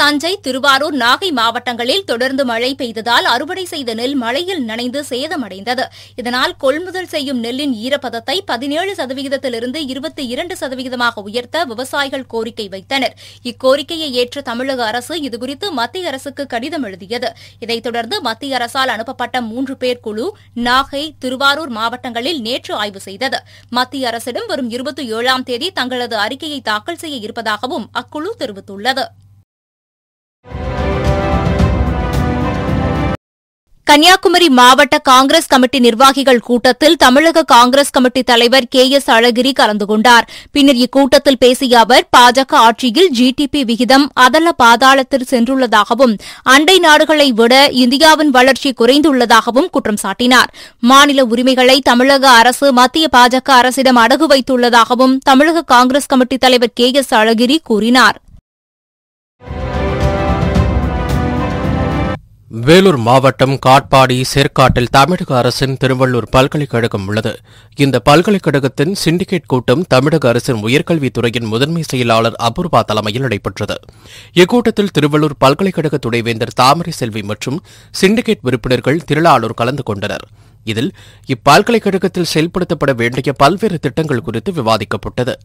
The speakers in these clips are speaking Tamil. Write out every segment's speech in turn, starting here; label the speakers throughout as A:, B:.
A: தஞ்சை திருவாரூர் நாகை மாவட்டங்களில் தொடர்ந்து மழை பெய்ததால் அறுவடை செய்த நெல் மழையில் நனைந்து சேதமடைந்தது இதனால் கொள்முதல் செய்யும் நெல்லின் ஈரப்பதத்தை பதினேழு சதவிகிதத்திலிருந்து இருபத்தி இரண்டு சதவிகிதமாக உயர்த்த விவசாயிகள் கோரிக்கை வைத்தனர் இக்கோரிக்கையை ஏற்ற தமிழக அரசு இதுகுறித்து மத்திய அரசுக்கு கடிதம் எழுதியது இதைத் தொடர்ந்து மத்திய அரசால் அனுப்பப்பட்ட மூன்று பேர் குழு நாகை திருவாரூர் மாவட்டங்களில் நேற்று ஆய்வு செய்தது மத்திய அரசிடம் வரும் இருபத்தி ஏழாம் தேதி தங்களது அறிக்கையை தாக்கல் செய்ய இருப்பதாகவும் அக்குழு தெரிவித்துள்ளது கன்னியாகுமரி மாவட்ட காங்கிரஸ் கமிட்டி நிர்வாகிகள் கூட்டத்தில் தமிழக காங்கிரஸ் கமிட்டி தலைவர் கே எஸ் அழகிரி கலந்து கொண்டார் பின்னர் இக்கூட்டத்தில் பேசிய அவர் பாஜக ஆட்சியில் ஜிடிபி விகிதம் அதல பாதாளத்தில் சென்றுள்ளதாகவும் அண்டை நாடுகளை விட இந்தியாவின் வளர்ச்சி குறைந்துள்ளதாகவும் குற்றம் சாட்டினார் மாநில உரிமைகளை தமிழக அரசு மத்திய பாஜக அரசிடம் அடகு வைத்துள்ளதாகவும் தமிழக காங்கிரஸ் கமிட்டி தலைவர் கே எஸ் அழகிரி கூறினாா்
B: வேலூர் மாவட்டம் காட்பாடி சேர்க்காட்டில் தமிழக அரசின் திருவள்ளூர் பல்கலைக்கழகம் உள்ளது இந்த பல்கலைக்கழகத்தின் சிண்டிகேட் கூட்டம் தமிழக அரசின் உயர்கல்வித்துறையின் முதன்மை செயலாளர் அபூர்வா தலைமையில் நடைபெற்றது இக்கூட்டத்தில் திருவள்ளூர் பல்கலைக்கழக துணைவேந்தர் தாமரை செல்வி மற்றும் சிண்டிகேட் உறுப்பினர்கள் திரளாளர் கலந்து கொண்டனர் இதில் இப்பல்கலைக்கழகத்தில் செயல்படுத்தப்பட வேண்டிய பல்வேறு திட்டங்கள் குறித்து விவாதிக்கப்பட்டது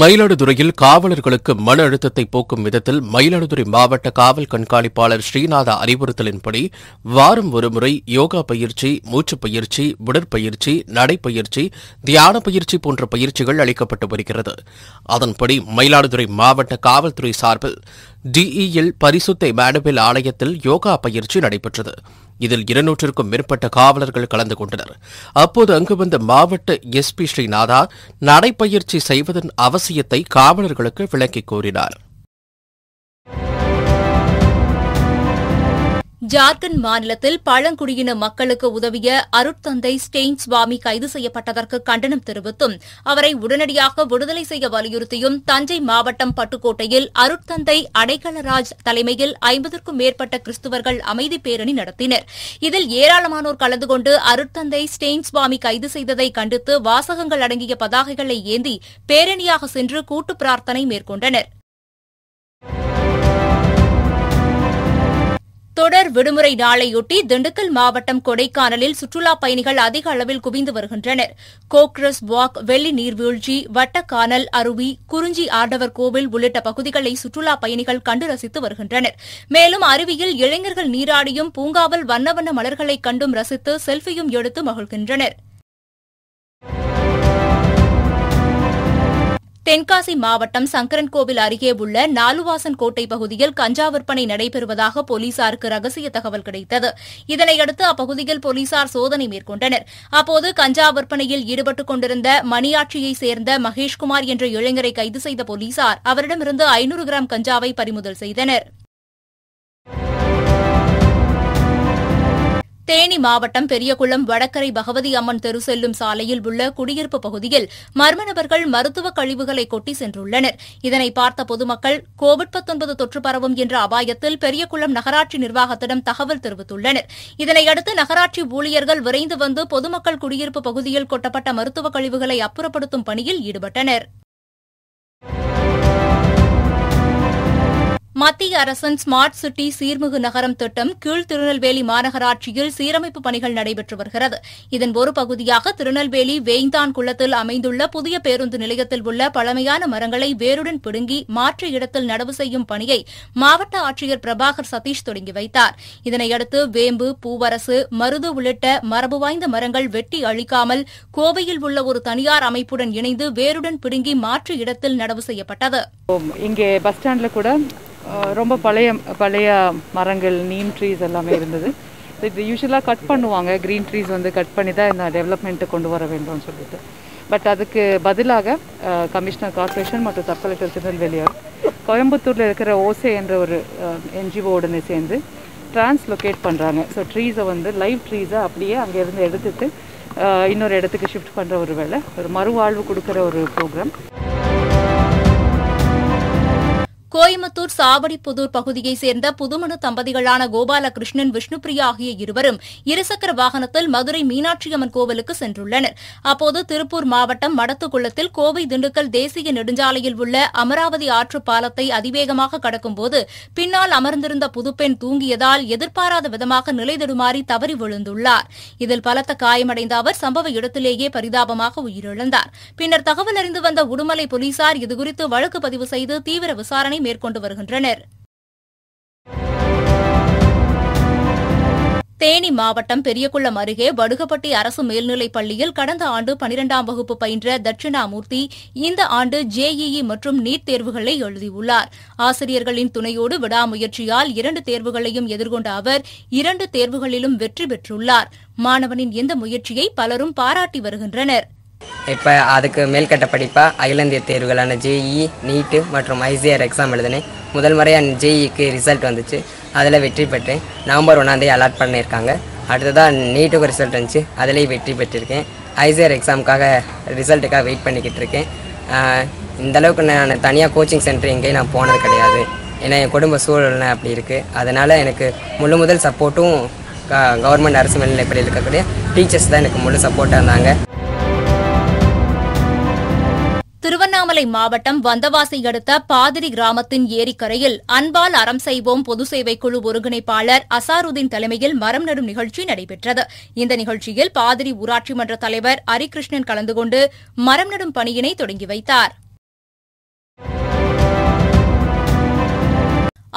B: மயிலாடுதுறையில் காவலர்களுக்கு மன அழுத்தத்தை போக்கும் விதத்தில் மயிலாடுதுறை மாவட்ட காவல் கண்காணிப்பாளர் ஸ்ரீநாதா அறிவுறுத்தலின்படி வாரம் ஒருமுறை யோகா பயிற்சி மூச்சு பயிற்சி உடற்பயிற்சி நடைப்பயிற்சி தியான பயிற்சி போன்ற பயிற்சிகள் அளிக்கப்பட்டு வருகிறது அதன்படி மயிலாடுதுறை மாவட்ட காவல்துறை சார்பில் டிஇயில் e பரிசுத்தை மேடபில் ஆலயத்தில் யோகா பயிற்சி நடைபெற்றது இதில் இருநூற்றிற்கும் மேற்பட்ட காவலர்கள் கலந்து கொண்டனர் அப்போது அங்கு வந்த மாவட்ட எஸ்பி ஸ்ரீநாதா நடைப்பயிற்சி செய்வதன் அவசியத்தை காவலர்களுக்கு விளக்கிக் கூறினார்
A: ஜார்க்கண்ட் மாநிலத்தில் பழங்குடியின மக்களுக்கு உதவிய அருட்தந்தை ஸ்டெயின் சுவாமி கைது செய்யப்பட்டதற்கு கண்டனம் தெரிவித்தும் அவரை உடனடியாக விடுதலை செய்ய வலியுறுத்தியும் தஞ்சை மாவட்டம் பட்டுக்கோட்டையில் அருட்தந்தை அடைக்கலராஜ் தலைமையில் ஐம்பதற்கும் மேற்பட்ட கிறிஸ்துவர்கள் அமைதி பேரணி நடத்தினர் இதில் ஏராளமானோர் கலந்து கொண்டு அருட்தந்தை ஸ்டெயின் சுவாமி கைது செய்ததை கண்டித்து வாசகங்கள் அடங்கிய பதாகைகளை ஏந்தி பேரணியாக சென்று கூட்டு பிரார்த்தனை மேற்கொண்டனா் தொடர் விடுமுறை நாளையொட்டி திண்டுக்கல் மாவட்டம் கொடைக்கானலில் சுற்றுலாப் பயணிகள் அதிக அளவில் குவிந்து வருகின்றனர் கோக்ரஸ் வாக் வெள்ளி நீர்வீழ்ச்சி வட்டக்கானல் அருவி குறிஞ்சி ஆடவர் கோவில் உள்ளிட்ட பகுதிகளை சுற்றுலாப் பயணிகள் கண்டு ரசித்து வருகின்றனர் மேலும் அருவியில் இளைஞர்கள் நீராடியும் பூங்காவில் வண்ண வண்ண மலர்களை கண்டும் ரசித்து செல்ஃபியும் எடுத்து மகிழ்கின்றனா் தென்காசி மாவட்டம் சங்கரன்கோவில் அருகே உள்ள நாலுவாசன் கோட்டை பகுதியில் கஞ்சா விற்பனை நடைபெறுவதாக போலீசாருக்கு ரகசிய தகவல் கிடைத்தது இதனையடுத்து அப்பகுதியில் போலீசார் சோதனை மேற்கொண்டனர் அப்போது கஞ்சா விற்பனையில் ஈடுபட்டுக் கொண்டிருந்த மணியாட்சியைச் சேர்ந்த மகேஷ்குமார் என்ற இளைஞரை கைது செய்த போலீசார் அவரிடமிருந்து ஐநூறு கிராம் கஞ்சாவை பறிமுதல் செய்தனா் தேனி மாவட்டம் பெரியகுளம் வடக்கரை பகவதி அம்மன் தெரு செல்லும் சாலையில் உள்ள குடியிருப்பு பகுதியில் மர்ம நபர்கள் மருத்துவ கழிவுகளை கொட்டி சென்றுள்ளனர் இதனை பார்த்த பொதுமக்கள் கோவிட் தொற்று பரவும் என்ற அபாயத்தில் பெரியகுளம் நகராட்சி நிர்வாகத்திடம் தகவல் தெரிவித்துள்ளனர் இதனையடுத்து நகராட்சி ஊழியர்கள் விரைந்து வந்து பொதுமக்கள் குடியிருப்பு பகுதியில் கொட்டப்பட்ட மருத்துவ கழிவுகளை அப்புறப்படுத்தும் பணியில் ஈடுபட்டனா் மத்திய அரசின் ஸ்மார்ட் சிட்டி சீர்மிகு நகரம் திட்டம் கீழ் திருநெல்வேலி மாநகராட்சியில் சீரமைப்பு பணிகள் நடைபெற்று வருகிறது இதன் ஒரு பகுதியாக திருநெல்வேலி வேய்ந்தான் குளத்தில் அமைந்துள்ள புதிய பேருந்து நிலையத்தில் உள்ள பழமையான மரங்களை வேருடன் பிடுங்கி மாற்று இடத்தில் நடவு செய்யும் பணியை மாவட்ட ஆட்சியர் பிரபாகர் சதீஷ் தொடங்கி வைத்தார் இதனையடுத்து வேம்பு பூவரசு மருது உள்ளிட்ட மரபு வாய்ந்த மரங்கள் வெட்டி அழிக்காமல் கோவையில் உள்ள ஒரு தனியார் அமைப்புடன் இணைந்து வேருடன் பிடுங்கி மாற்று இடத்தில் நடவு செய்யப்பட்டது இங்கே பஸ் ஸ்டாண்ட்ல கூட ரொம்ப பழைய பழைய மரங்கள் நீம் ட்ரீஸ் எல்லாமே இருந்தது இது யூஸ்வலாக கட் பண்ணுவாங்க க்ரீன் ட்ரீஸ் வந்து கட் பண்ணி தான் இந்த டெவலப்மெண்ட்டு கொண்டு வர வேண்டும்னு சொல்லிட்டு பட் அதுக்கு பதிலாக கமிஷனர் கார்பரேஷன் மற்றும் தற்கொலைகள் திருநெல்வேலியார் கோயம்புத்தூரில் இருக்கிற ஓசே என்ற ஒரு என்ஜிஓவுடனே சேர்ந்து டிரான்ஸ்லொகேட் பண்ணுறாங்க ஸோ ட்ரீஸை வந்து லைவ் ட்ரீஸை அப்படியே அங்கேருந்து எடுத்துட்டு இன்னொரு இடத்துக்கு ஷிஃப்ட் பண்ணுற ஒரு வேலை ஒரு மறுவாழ்வு கொடுக்குற ஒரு ப்ரோக்ராம் கோயம்புத்தூர் சாவடிப்புதூர் பகுதியைச் சேர்ந்த புதுமண தம்பதிகளான கோபாலகிருஷ்ணன் விஷ்ணுபிரியா ஆகிய இருவரும் இருசக்கர வாகனத்தில் மதுரை மீனாட்சியம்மன் கோவிலுக்கு சென்றுள்ளனர் அப்போது திருப்பூர் மாவட்டம் மடத்துக்குளத்தில் கோவை திண்டுக்கல் தேசிய நெடுஞ்சாலையில் உள்ள அமராவதி ஆற்று பாலத்தை அதிவேகமாக கடக்கும்போது பின்னால் அமர்ந்திருந்த புதுப்பெண் தூங்கியதால் எதிர்பாராத விதமாக நிலைதடுமாறி தவறி விழுந்துள்ளார் இதில் பலத்த காயமடைந்த அவர் சம்பவ இடத்திலேயே பரிதாபமாக உயிரிழந்தார் பின்னர் தகவல் அறிந்து வந்த உடுமலை போலீசார் இதுகுறித்து வழக்கு பதிவு செய்து தீவிர விசாரணை மேற்கொண்டு வருகின்றனர் தேனி மாவட்டம் பெரியகுளம் அருகே வடுகப்பட்டி அரசு மேல்நிலைப் பள்ளியில் கடந்த ஆண்டு பனிரெண்டாம் வகுப்பு பயின்ற தட்சிணாமூர்த்தி இந்த ஆண்டு ஜேஇஇ மற்றும் நீட் தேர்வுகளை எழுதியுள்ளார் ஆசிரியர்களின் துணையோடு விடாமுயற்சியால் இரண்டு தேர்வுகளையும் எதிர்கொண்ட அவர் இரண்டு தேர்வுகளிலும் வெற்றி பெற்றுள்ளார் மாணவனின் இந்த முயற்சியை பலரும் பாராட்டி வருகின்றனா் இப்போ அதுக்கு மேல்கட்ட படிப்பாக அகிலந்திய தேர்வுகளான ஜேஇ நீட்டு e, மற்றும் ஐசிஆர் எக்ஸாம் எழுதினேன் முதல் முறையாக ஜேஇக்கு e ரிசல்ட் வந்துச்சு அதில் வெற்றி பெற்றேன் நவம்பர் ஒன்றாந்தே அலாட் பண்ணியிருக்காங்க அடுத்ததாக நீட்டுக்கு ரிசல்ட் வந்துச்சு அதிலேயே வெற்றி பெற்றிருக்கேன் ஐசிஆர் எக்ஸாமுக்காக ரிசல்ட்டுக்காக வெயிட் பண்ணிக்கிட்டு இருக்கேன் இந்தளவுக்கு நான் தனியாக கோச்சிங் சென்டர் எங்கேயும் நான் போனது கிடையாது ஏன்னா என் குடும்ப சூழ்நிலை அப்படி இருக்குது அதனால் எனக்கு முழு முதல் சப்போர்ட்டும் க கவர்மெண்ட் அரசு மேல்நிலைப்படியில் இருக்கக்கூடிய டீச்சர்ஸ் தான் எனக்கு முழு சப்போர்ட்டாக இருந்தாங்க திருவண்ணாமலை மாவட்டம் வந்தவாசி அடுத்த பாதிரி கிராமத்தின் ஏரிக்கரையில் அன்பால் அறம் செய்வோம் பொது சேவை குழு ஒருங்கிணைப்பாளர் அசாருதீன் தலைமையில் மரம் நடும் நிகழ்ச்சி நடைபெற்றது இந்த நிகழ்ச்சியில் பாதிரி ஊராட்சி மன்ற தலைவர் ஹரிகிருஷ்ணன் கலந்து கொண்டு மரம் நடும் பணியினை தொடங்கி வைத்தாா்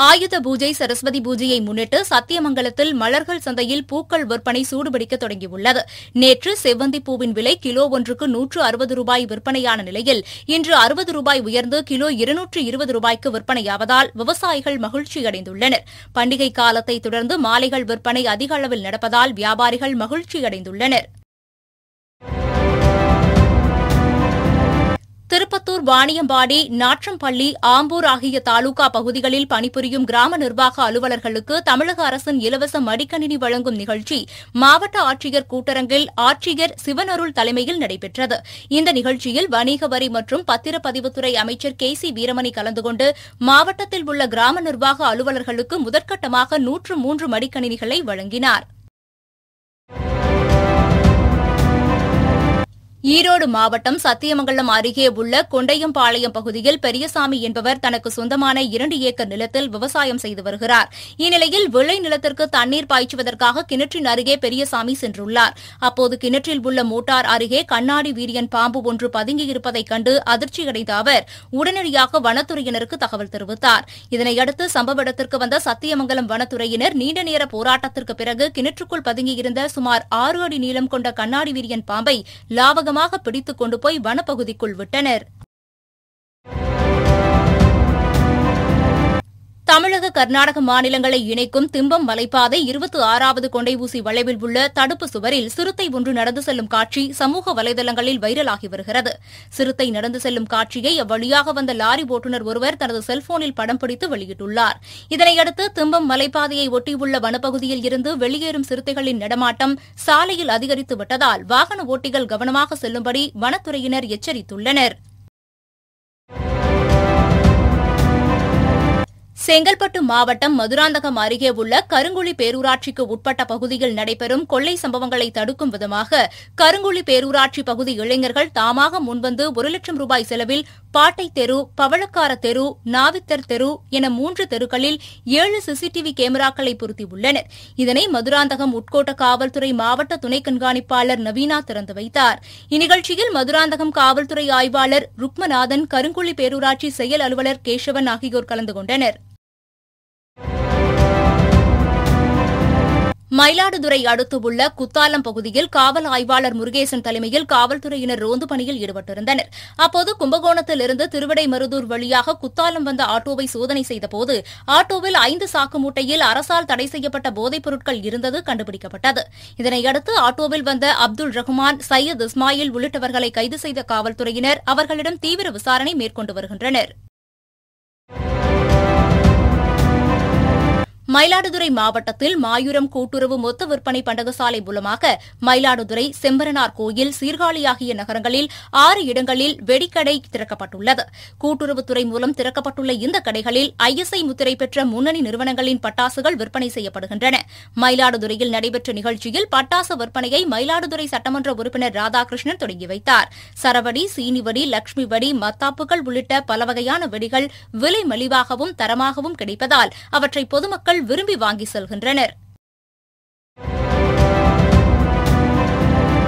A: ஆயுத பூஜை சரஸ்வதி பூஜையை முன்னிட்டு சத்தியமங்கலத்தில் மலர்கள் சந்தையில் பூக்கள் விற்பனை சூடுபிடிக்க தொடங்கியுள்ளது நேற்று செவ்வந்தி பூவின் விலை கிலோ ஒன்றுக்கு நூற்று அறுபது ரூபாய் விற்பனையான நிலையில் இன்று அறுபது ரூபாய் உயர்ந்து கிலோ இருநூற்று இருபது ரூபாய்க்கு விற்பனையாவதால் விவசாயிகள் மகிழ்ச்சியடைந்துள்ளனர் பண்டிகை காலத்தை தொடர்ந்து மாலைகள் விற்பனை அதிக அளவில் நடப்பதால் வியாபாரிகள் மகிழ்ச்சியடைந்துள்ளனா் திருப்பத்தூர் வாணியம்பாடி நாற்றம்பள்ளி ஆம்பூர் ஆகிய தாலுகா பகுதிகளில் பணிபுரியும் கிராம நிர்வாக அலுவலர்களுக்கு தமிழக அரசின் இலவச மடிக்கணினி வழங்கும் நிகழ்ச்சி மாவட்ட ஆட்சியர் கூட்டரங்கில் ஆட்சியர் சிவனருள் தலைமையில் நடைபெற்றது இந்த நிகழ்ச்சியில் வணிக வரி மற்றும் பத்திரப்பதிவுத்துறை அமைச்சர் கே சி வீரமணி கலந்து கொண்டு மாவட்டத்தில் உள்ள கிராம நிர்வாக அலுவலர்களுக்கு முதற்கட்டமாக நூற்று மூன்று மடிக்கணினிகளை வழங்கினாா் ஈரோடு மாவட்டம் சத்தியமங்கலம் அருகே உள்ள கொண்டையம்பாளையம் பகுதியில் பெரியசாமி என்பவர் தனக்கு சொந்தமான இரண்டு ஏக்கர் நிலத்தில் விவசாயம் செய்து வருகிறார் இந்நிலையில் விளை நிலத்திற்கு தண்ணீர் பாய்ச்சுவதற்காக கிணற்றின் அருகே பெரியசாமி சென்றுள்ளார் அப்போது கிணற்றில் உள்ள மோட்டார் அருகே கண்ணாடி வீரியன் பாம்பு ஒன்று பதுங்கியிருப்பதைக் கண்டு அதிர்ச்சியடைந்த அவர் உடனடியாக வனத்துறையினருக்கு தகவல் தெரிவித்தார் இதனையடுத்து சம்பவ இடத்திற்கு வந்த சத்தியமங்கலம் வனத்துறையினர் நீண்ட நேர போராட்டத்திற்கு பிறகு கிணற்றுக்குள் பதுங்கியிருந்த சுமார் ஆறு அடி நீளம் கொண்ட கண்ணாடி வீரியன் பாம்பை லாவக பிடித்துக் கொண்டு போய் வனப்பகுதிக்குள் விட்டனர் தமிழக கர்நாடக மாநிலங்களை இணைக்கும் திம்பம் மலைப்பாதை இருபத்தி ஆறாவது கொண்டை ஊசி வளைவில் உள்ள தடுப்பு சுவரில் சிறுத்தை ஒன்று நடந்து செல்லும் காட்சி சமூக வலைதளங்களில் வைரலாகி வருகிறது சிறுத்தை நடந்து செல்லும் காட்சியை அவ்வழியாக வந்த லாரி ஓட்டுநர் ஒருவர் தனது செல்போனில் படம் பிடித்து வெளியிட்டுள்ளார் இதனையடுத்து திம்பம் மலைப்பாதையை ஒட்டியுள்ள வனப்பகுதியில் இருந்து வெளியேறும் சிறுத்தைகளின் நடமாட்டம் சாலையில் அதிகரித்து விட்டதால் வாகன ஓட்டிகள் கவனமாக செல்லும்படி வனத்துறையினர் எச்சரித்துள்ளனா் செங்கல்பட்டு மாவட்டம் மதுராந்தகம் அருகே உள்ள கருங்குழி பேரூராட்சிக்கு உட்பட்ட பகுதியில் நடைபெறும் கொள்ளை சம்பவங்களை தடுக்கும் விதமாக கருங்குழி பேரூராட்சி பகுதி இளைஞர்கள் தாமாக முன்வந்து ஒரு லட்சம் ரூபாய் செலவில் பாட்டை தெரு பவளக்கார தெரு நாவித்தர் தெரு என மூன்று தெருக்களில் ஏழு சிசிடிவி கேமராக்களை பொருத்தியுள்ளனர் இதனை மதுராந்தகம் உட்கோட்ட காவல்துறை மாவட்ட துணை கண்காணிப்பாளர் நவீனா திறந்து வைத்தார் இந்நிகழ்ச்சியில் மதுராந்தகம் காவல்துறை ஆய்வாளர் ருக்மநாதன் கருங்குழி பேரூராட்சி செயல் அலுவலர் கேசவன் ஆகியோர் கலந்து கொண்டனர் மயிலாடுதுறை அடுத்து உள்ள குத்தாலம் பகுதியில் காவல் ஆய்வாளர் முருகேசன் தலைமையில் காவல்துறையினர் ரோந்து பணியில் ஈடுபட்டிருந்தனர் அப்போது கும்பகோணத்திலிருந்து திருவிடை திருவிடைமருதூர் வழியாக குத்தாலம் வந்த ஆட்டோவை சோதனை செய்தபோது ஆட்டோவில் ஐந்து சாக்கு மூட்டையில் அரசால் தடை செய்யப்பட்ட போதைப் பொருட்கள் இருந்தது கண்டுபிடிக்கப்பட்டது இதனையடுத்து ஆட்டோவில் வந்த அப்துல் ரஹ்மான் சையத் இஸ்மாயில் உள்ளிட்டவர்களை கைது செய்த காவல்துறையினர் அவர்களிடம் தீவிர விசாரணை மேற்கொண்டு வருகின்றனா் மயிலாடுதுறை மாவட்டத்தில் மாயூரம் கூட்டுறவு மொத்த விற்பனை பண்டகசாலை மூலமாக மயிலாடுதுறை செம்பரனார் கோயில் சீர்காழி ஆகிய நகரங்களில் ஆறு இடங்களில் வெடிக்கடை திறக்கப்பட்டுள்ளது கூட்டுறவுத்துறை மூலம் திறக்கப்பட்டுள்ள இந்த கடைகளில் ஐஎஸ்ஐ முத்திரை பெற்ற முன்னணி நிறுவனங்களின் பட்டாசுகள் விற்பனை செய்யப்படுகின்றன மயிலாடுதுறையில் நடைபெற்ற நிகழ்ச்சியில் பட்டாசு விற்பனையை மயிலாடுதுறை சட்டமன்ற உறுப்பினர் ராதாகிருஷ்ணன் தொடங்கி வைத்தார் சரவடி சீனிவடி லட்சுமி வடி மத்தாப்புகள் உள்ளிட்ட பல வகையான வெடிகள் விலை மலிவாகவும் தரமாகவும் கிடைப்பதால் அவற்றை பொதுமக்கள் விரும்பி வாங்கி செல்கின்றனர்